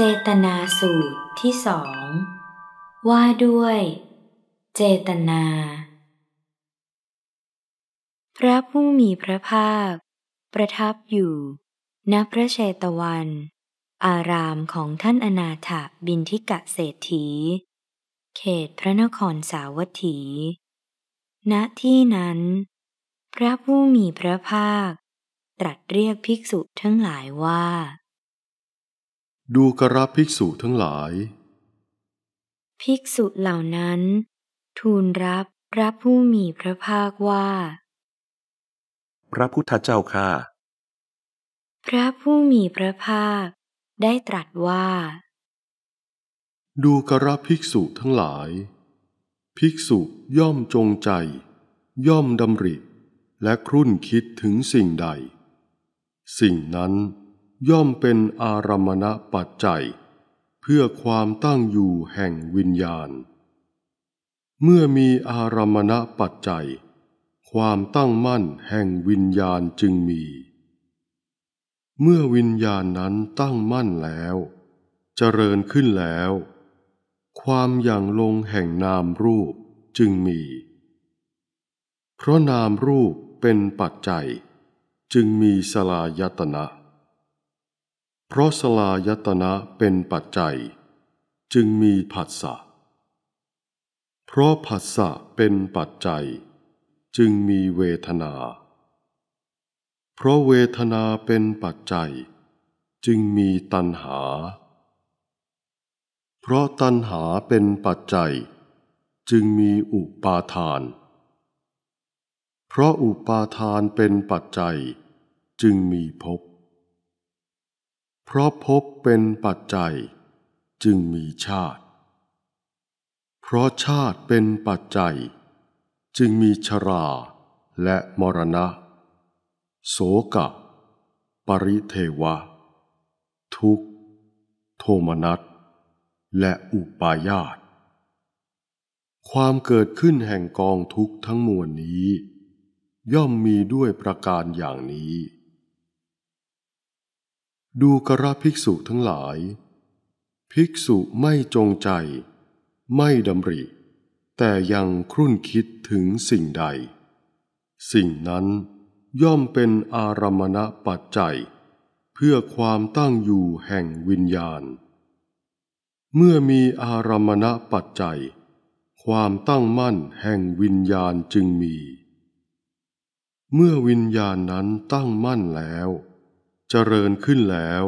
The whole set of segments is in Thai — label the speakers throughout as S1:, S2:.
S1: เจตนาสูตรที่สอง ว่าด้วยเจตนา พระผู้มีพระภาค ประทับอยู่ณพระเชตวัน อารามของท่านอนาถาบินทิกะเศรษฐี เขตพระนครสาวัตถี ณที่นั้น พระผู้มีพระภาค ตรัสเรียกภิกษุทั้งหลายว่า
S2: ดูกระภิกษุทั้งหลาย
S1: ภิกษุเหล่านั้น ทูลรับพระผู้มีพระภาคว่า
S2: พระพุทธเจ้าค่ะ
S1: พระผู้มีพระภาคได้ตรัสว่า
S2: ดูกระภิกษุทั้งหลาย ภิกษุย่อมจงใจ ย่อมดำริและครุ่นคิดถึงสิ่งใด สิ่งนั้นย่อมเป็นอารมณปัจจัยเพื่อความตั้งอยู่แห่งวิญญาณ เมื่อมีอารมณปัจจัย ความตั้งมั่นแห่งวิญญาณจึงมี เมื่อวิญญาณนั้นตั้งมั่นแล้ว เจริญขึ้นแล้วความอย่างลงแห่งนามรูปจึงมี เพราะนามรูปเป็นปัจจัย จึงมีสลายตนะเพราะสลายตนะเป็นปัจจัย จึงมีผัสสะ เพราะผัสสะเป็นปัจจัย จึงมีเวทนา เพราะเวทนาเป็นปัจจัย จึงมีตัณหา เพราะตัณหาเป็นปัจจัย จึงมีอุปาทาน เพราะอุปาทานเป็นปัจจัยจึงมีภพเพราะพบเป็นปัจจัยจึงมีชาติ เพราะชาติเป็นปัจจัย จึงมีชรา และมรณะ โสกะ ปริเทวะ ทุกโทมนัสและอุปาญาตความเกิดขึ้นแห่งกองทุกข์ทั้งมวลนี้ ย่อมมีด้วยประการอย่างนี้ดูกระภิกษุทั้งหลาย ภิกษุไม่จงใจ ไม่ดำริ แต่ยังครุ่นคิดถึงสิ่งใด สิ่งนั้นย่อมเป็นอารมณปัจจัย เพื่อความตั้งอยู่แห่งวิญญาณ เมื่อมีอารมณปัจจัย ความตั้งมั่นแห่งวิญญาณจึงมี เมื่อวิญญาณนั้นตั้งมั่นแล้วเจริญขึ้นแล้ว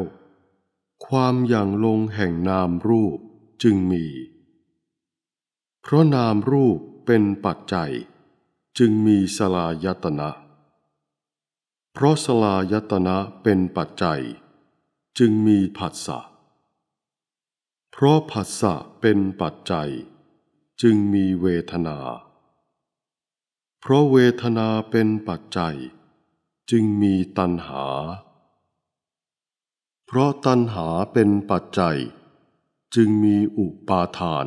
S2: ความอย่างลงแห่งนามรูปจึงมี เพราะนามรูปเป็นปัจจัยจึงมีสลายตนะเพราะสลายตนะเป็นปัจจัยจึงมีผัสสะเพราะผัสสะเป็นปัจจัยจึงมีเวทนา เพราะเวทนาเป็นปัจจัยจึงมีตัณหาเพราะตัณหาเป็นปัจจัย จึงมีอุปาทาน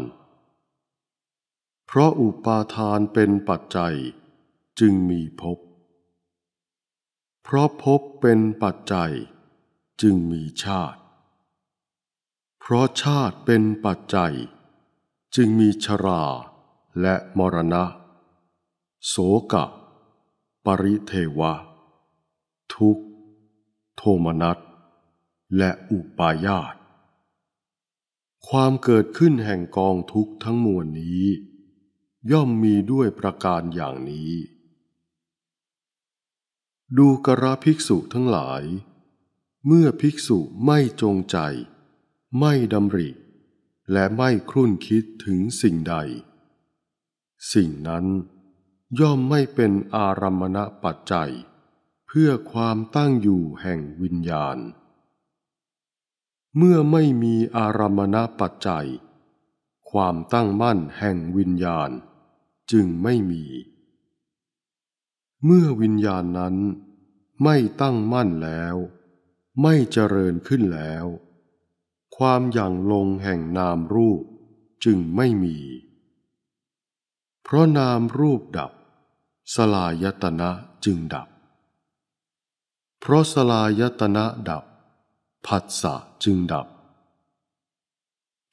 S2: เพราะอุปาทานเป็นปัจจัยจึงมีภพ เพราะภพเป็นปัจจัยจึงมีชาติ เพราะชาติเป็นปัจจัย จึงมีชราและมรณะ โสกะ ปริเทวะ ทุกโทมนัสและอุปายาต ความเกิดขึ้นแห่งกองทุกข์ทั้งมวลนี้ ย่อมมีด้วยประการอย่างนี้ ดูกระภิกษุทั้งหลาย เมื่อภิกษุไม่จงใจ ไม่ดำริ และไม่ครุ่นคิดถึงสิ่งใด สิ่งนั้นย่อมไม่เป็นอารัมณปัจจัย เพื่อความตั้งอยู่แห่งวิญญาณเมื่อไม่มีอารมณปัจจัย ความตั้งมั่นแห่งวิญญาณ จึงไม่มี เมื่อวิญญาณนั้นไม่ตั้งมั่นแล้ว ไม่เจริญขึ้นแล้ว ความอย่างลงแห่งนามรูปจึงไม่มี เพราะนามรูปดับ สลายตนะจึงดับ เพราะสลายตนะดับผัสสะจึงดับ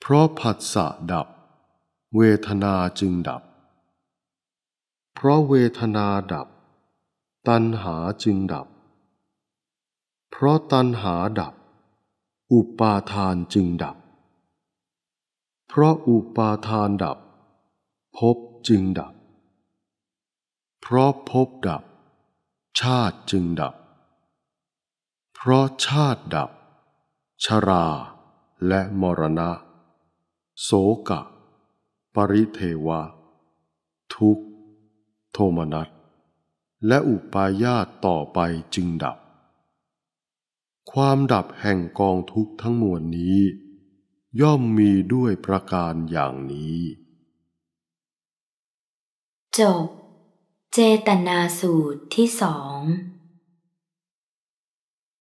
S2: เพราะผัสสะดับ เวทนาจึงดับ เพราะเวทนาดับ ตัณหาจึงดับ เพราะตัณหาดับ อุปาทานจึงดับ เพราะอุปาทานดับภพจึงดับ เพราะภพดับ ชาติจึงดับ เพราะชาติดับชรา และมรณะโสกะ ปริเทวะ ทุกโทมนัสและอุปายาตต่อไปจึงดับ ความดับแห่งกองทุกทั้งมวลนี้ ย่อมมีด้วยประการอย่างนี้
S1: จบเจตนาสูตรที่สอง